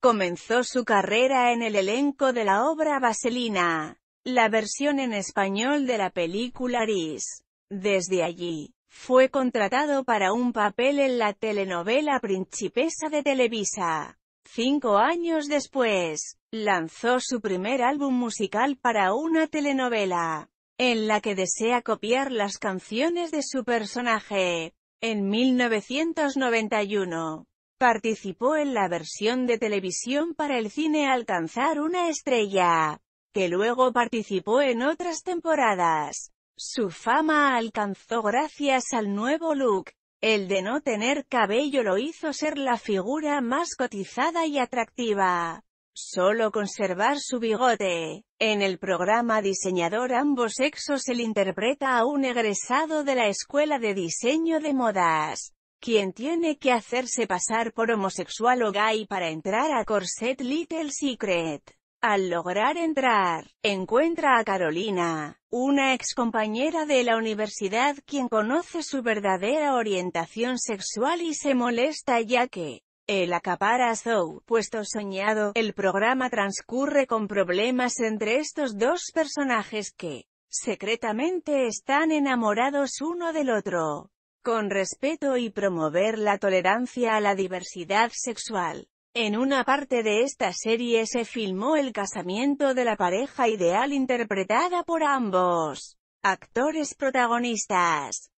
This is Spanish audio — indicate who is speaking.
Speaker 1: Comenzó su carrera en el elenco de la obra Vaselina, la versión en español de la película Aris. Desde allí, fue contratado para un papel en la telenovela Principesa de Televisa. Cinco años después, lanzó su primer álbum musical para una telenovela, en la que desea copiar las canciones de su personaje. En 1991, Participó en la versión de televisión para el cine Alcanzar una estrella, que luego participó en otras temporadas. Su fama alcanzó gracias al nuevo look. El de no tener cabello lo hizo ser la figura más cotizada y atractiva. Solo conservar su bigote. En el programa Diseñador Ambos Sexos el interpreta a un egresado de la Escuela de Diseño de Modas, quien tiene que hacerse pasar por homosexual o gay para entrar a Corset Little Secret. Al lograr entrar, encuentra a Carolina, una excompañera de la universidad quien conoce su verdadera orientación sexual y se molesta ya que, el acapara show, puesto soñado, el programa transcurre con problemas entre estos dos personajes que, secretamente están enamorados uno del otro con respeto y promover la tolerancia a la diversidad sexual. En una parte de esta serie se filmó el casamiento de la pareja ideal interpretada por ambos actores protagonistas.